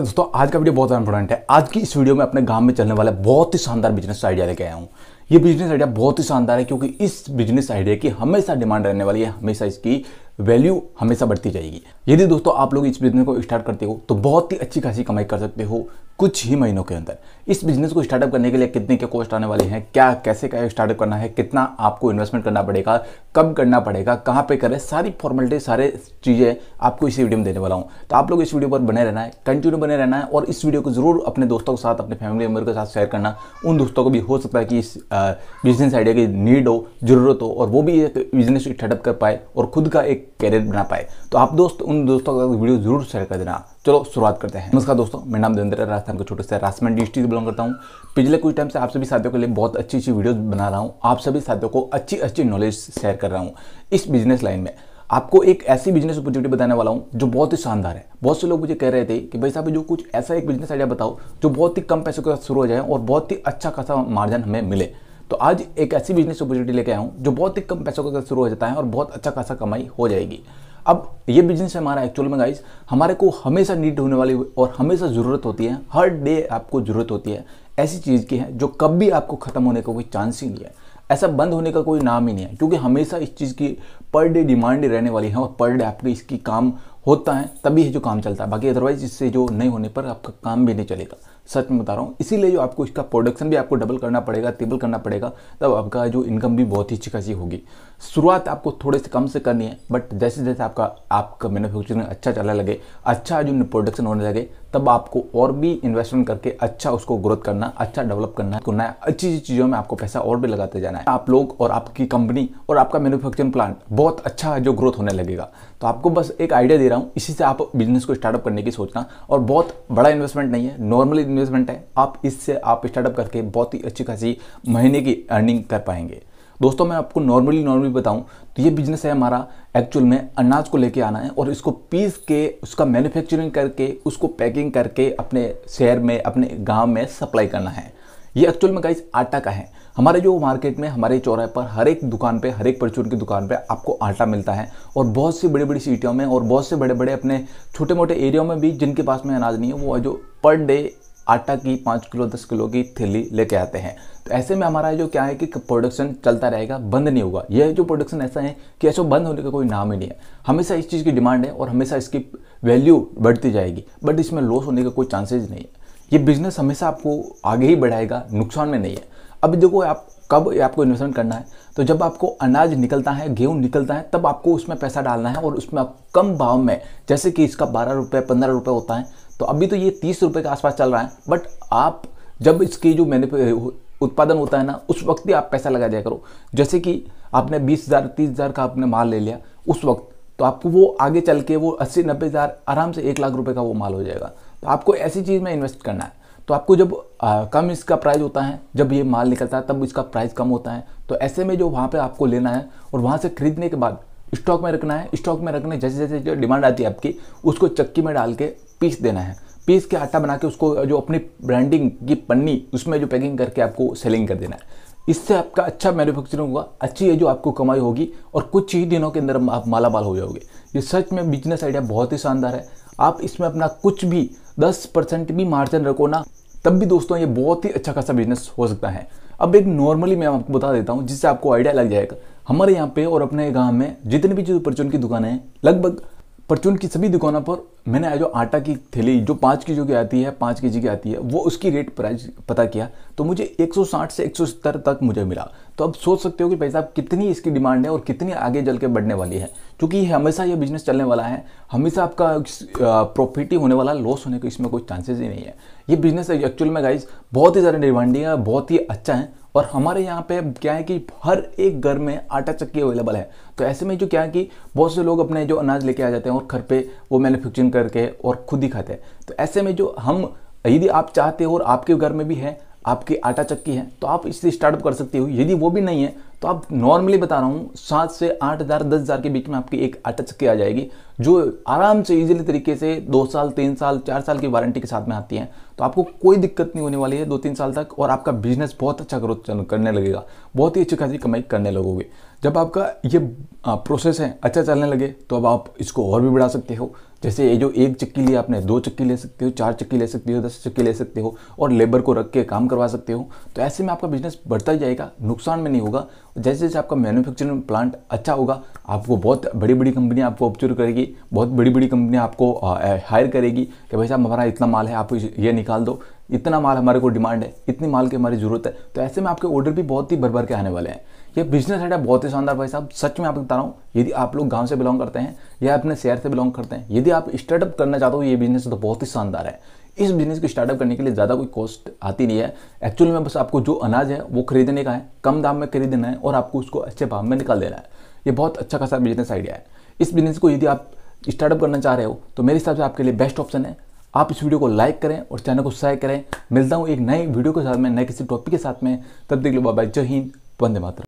दोस्तों आज का वीडियो बहुत इंपॉर्टेंट है आज की इस वीडियो में अपने गांव में चलने वाले बहुत ही शानदार बिजनेस आइडिया लेके आया हूँ ये बिजनेस आइडिया बहुत ही शानदार है क्योंकि इस बिजनेस आइडिया की हमेशा डिमांड रहने वाली है हमेशा इसकी वैल्यू हमेशा बढ़ती जाएगी यदि दोस्तों आप लोग इस बिजनेस को स्टार्ट करते हो तो बहुत ही अच्छी खासी कमाई कर सकते हो कुछ ही महीनों के अंदर इस बिजनेस को स्टार्टअप करने के लिए कितने के कॉस्ट आने वाले हैं क्या कैसे क्या स्टार्टअप करना है कितना आपको इन्वेस्टमेंट करना पड़ेगा कब करना पड़ेगा कहाँ पे करें सारी फॉर्मेलिटी सारे चीज़ें आपको इसी वीडियो में देने वाला हूँ तो आप लोग इस वीडियो पर बने रहना है कंटिन्यू बने रहना है और इस वीडियो को जरूर अपने दोस्तों के साथ अपने फैमिली मेम्बर के साथ शेयर करना उन दोस्तों को भी हो सकता है कि इस बिजनेस आइडिया की नीड हो ज़रूरत हो और वो भी एक बिजनेस स्टार्टअप कर पाए और खुद का एक कैरियर बना पाए तो आप दोस्त उन दोस्तों का वीडियो ज़रूर शेयर कर देना चलो शुरुआत करते हैं नमस्कार दोस्तों मेरा नाम देवेंद्र राजस्थान के छोटे से राजस्थान डिस्ट्रिक्ट से बिलोंग करता हूँ पिछले कुछ टाइम से आप सभी साथियों के लिए बहुत अच्छी अच्छी वीडियोज़ बना रहा हूँ आप सभी साथियों को अच्छी अच्छी नॉलेज शेयर कर रहा हूँ इस बिजनेस लाइन में आपको एक ऐसी बिजनेस अपॉर्चुनिटी बताने वाला हूँ जो बहुत ही शानदार है बहुत से लोग मुझे कह रहे थे कि भाई साहब जो कुछ ऐसा एक बिजनेस आइडिया बताओ जो बहुत ही कम पैसों के साथ शुरू हो जाए और बहुत ही अच्छा खासा मार्जिन हमें मिले तो आज एक ऐसी बिजनेस अपॉर्चुनिटी लेके आया हूँ जो बहुत ही कम पैसों के साथ शुरू हो जाता है और बहुत अच्छा खासा कमाई हो जाएगी अब ये बिजनेस हमारा एक्चुअल में गाइज हमारे को हमेशा नीड होने वाली और हमेशा ज़रूरत होती है हर डे आपको ज़रूरत होती है ऐसी चीज़ की है जो कभी आपको ख़त्म होने का कोई चांस ही नहीं है ऐसा बंद होने का कोई नाम ही नहीं है क्योंकि हमेशा इस चीज़ की पर डे डिमांड रहने वाली है और पर डे आपकी इसकी काम होता है तभी जो काम चलता है बाकी अदरवाइज इससे जो नहीं होने पर आपका काम भी नहीं चलेगा सच में बता रहा हूँ इसीलिए जो आपको इसका प्रोडक्शन भी आपको डबल करना पड़ेगा टेबल करना पड़ेगा तब आपका जो इनकम भी बहुत ही अच्छी खासी होगी शुरुआत आपको थोड़े से कम से करनी है बट जैसे जैसे आपका आपका मैन्युफैक्चरिंग अच्छा चलने लगे अच्छा जो प्रोडक्शन होने लगे तब आपको और भी इन्वेस्टमेंट करके अच्छा उसको ग्रोथ करना अच्छा डेवलप करना करना है अच्छी चीज़ों में आपको पैसा और भी लगाते जाना है आप लोग और आपकी कंपनी और आपका मैन्युफैक्चरिंग प्लांट बहुत अच्छा जो ग्रोथ होने लगेगा तो आपको बस एक आइडिया दे रहा हूँ इसी से आप बिजनेस को स्टार्टअप करने की सोचना और बहुत बड़ा इन्वेस्टमेंट नहीं है नॉर्मल इन्वेस्टमेंट है आप इससे आप स्टार्टअप करके बहुत ही अच्छी खासी महीने की अर्निंग कर पाएंगे दोस्तों मैं आपको नॉर्मली नॉर्मली बताऊं तो ये बिजनेस है हमारा एक्चुअल में अनाज को लेके आना है और इसको पीस के उसका मैन्युफैक्चरिंग करके उसको पैकिंग करके अपने शहर में अपने गाँव में सप्लाई करना है ये एक्चुअल में गाइस आटा का है हमारे जो मार्केट में हमारे चौराहे पर हर एक दुकान पे हर एक परचून की दुकान पे आपको आटा मिलता है और बहुत सी बड़ी बड़ी सिटियों में और बहुत से बड़े बड़े अपने छोटे मोटे एरियाओं में भी जिनके पास में अनाज नहीं है वो जो पर डे आटा की पाँच किलो दस किलो की थैली लेके आते हैं तो ऐसे में हमारा जो क्या है कि प्रोडक्शन चलता रहेगा बंद नहीं होगा यह जो प्रोडक्शन ऐसा है कि ऐसा बंद होने का कोई नाम ही नहीं है हमेशा इस चीज़ की डिमांड है और हमेशा इसकी वैल्यू बढ़ती जाएगी बट इसमें लॉस होने का कोई चांसेज नहीं है ये बिज़नेस हमेशा आपको आगे ही बढ़ाएगा नुकसान में नहीं है अब देखो आप कब आपको इन्वेस्टमेंट करना है तो जब आपको अनाज निकलता है गेहूं निकलता है तब आपको उसमें पैसा डालना है और उसमें आप कम भाव में जैसे कि इसका बारह रुपये पंद्रह रुपये होता है तो अभी तो ये तीस रुपये के आसपास चल रहा है बट आप जब इसकी जो मैंने उत्पादन होता है ना उस वक्त ही आप पैसा लगा दिया करो जैसे कि आपने बीस हज़ार तीस हज़ार का आपने माल ले लिया उस वक्त तो आपको वो आगे चल के वो अस्सी नब्बे हज़ार आराम से एक लाख रुपये का वो माल हो जाएगा तो आपको ऐसी चीज़ में इन्वेस्ट करना है तो आपको जब आ, कम इसका प्राइस होता है जब ये माल निकलता है तब इसका प्राइस कम होता है तो ऐसे में जो वहाँ पर आपको लेना है और वहाँ से खरीदने के बाद स्टॉक में रखना है स्टॉक में रखने जैसे जैसे जो डिमांड आती है आपकी उसको चक्की में डाल के पीस देना है पीस के आटा बना के उसको जो अपनी ब्रांडिंग की पन्नी उसमें जो पैकिंग करके आपको सेलिंग कर देना है इससे आपका अच्छा मैन्युफैक्चरिंग होगा अच्छी है जो आपको कमाई होगी और कुछ ही दिनों के अंदर आप माला माल हो जाओगे ये सच में बिजनेस आइडिया बहुत ही शानदार है आप इसमें अपना कुछ भी दस परसेंट भी मार्जिन रखो ना तब भी दोस्तों ये बहुत ही अच्छा खासा बिजनेस हो सकता है अब एक नॉर्मली मैं आपको बता देता हूँ जिससे आपको आइडिया लग जाएगा हमारे यहाँ पे और अपने गाँव में जितने भी जो परचून की दुकानें हैं लगभग परचून की सभी दुकानों पर मैंने जो आटा की थैली जो पाँच के जी की आती है पाँच के जी की आती है वो उसकी रेट प्राइस पता किया तो मुझे 160 से 170 तक मुझे मिला तो अब सोच सकते हो कि भाई साहब कितनी इसकी डिमांड है और कितनी आगे चल के बढ़ने वाली है क्योंकि हमेशा ये बिजनेस चलने वाला है हमेशा आपका प्रॉफिट ही होने वाला लॉस होने का इसमें कोई चांसेस ही नहीं है ये बिजनेस एक्चुअल में गाइज बहुत ही ज़्यादा डिमांडिंग है बहुत ही अच्छा है और हमारे यहाँ पे क्या है कि हर एक घर में आटा चक्की अवेलेबल है तो ऐसे में जो क्या है कि बहुत से लोग अपने जो अनाज लेके आ जाते हैं और घर पे वो मैन्युफैक्चरिंग करके और खुद ही खाते हैं तो ऐसे में जो हम यदि आप चाहते हो और आपके घर में भी है आपकी आटा चक्की है तो आप इससे स्टार्टअप कर सकते हो यदि वो भी नहीं है तो आप नॉर्मली बता रहा हूँ सात से आठ हज़ार दस हज़ार के बीच में आपकी एक आटा चक्की आ जाएगी जो आराम से इजीली तरीके से दो साल तीन साल चार साल की वारंटी के साथ में आती है तो आपको कोई दिक्कत नहीं होने वाली है दो तीन साल तक और आपका बिजनेस बहुत अच्छा ग्रोथ करने लगेगा बहुत ही अच्छी खासी कमाई करने लगोगे जब आपका ये प्रोसेस है अच्छा चलने लगे तो अब आप इसको और भी बढ़ा सकते हो जैसे ये जो एक चक्की लिए आपने दो चक्की ले सकते हो चार चक्की ले सकते हो दस चक्की ले सकते हो और लेबर को रख के काम करवा सकते हो तो ऐसे में आपका बिजनेस बढ़ता ही जाएगा नुकसान में नहीं होगा जैसे जैसे आपका मैन्युफैक्चरिंग प्लांट अच्छा होगा आपको बहुत बड़ी बड़ी कंपनियाँ आपको ऑब्जर्व करेगी बहुत बड़ी बड़ी कंपनियाँ आपको हायर करेगी कि भाई साहब हमारा इतना माल है आप ये निकाल निकाल दो इतना माल हमारे को डिमांड है इतनी माल की हमारी ज़रूरत है तो ऐसे में आपके ऑर्डर भी बहुत ही भर भर के आने वाले हैं ये बिजनेस आइडिया बहुत ही शानदार भाई साहब सच में आपको बता रहा हूँ यदि आप लोग गांव से बिलोंग करते हैं या अपने शहर से बिलोंग करते हैं यदि आप स्टार्टअप करना चाहते हो ये बिजनेस तो बहुत ही शानदार है इस बिजनेस को स्टार्टअप करने के लिए ज़्यादा कोई कॉस्ट आती नहीं है एक्चुअल में बस आपको जो अनाज है वो खरीदने का है कम दाम में खरीदना है और आपको उसको अच्छे भाव में निकाल देना है ये बहुत अच्छा खासा बिजनेस आइडिया है इस बिजनेस को यदि आप स्टार्टअप करना चाह रहे हो तो मेरे हिसाब से आपके लिए बेस्ट ऑप्शन है आप इस वीडियो को लाइक करें और चैनल को सब्सक्राइब करें मिलता हूँ एक नए वीडियो के साथ में नए किसी टॉपिक के साथ में तब देख लो बाबा जय हिंद वंदे मातर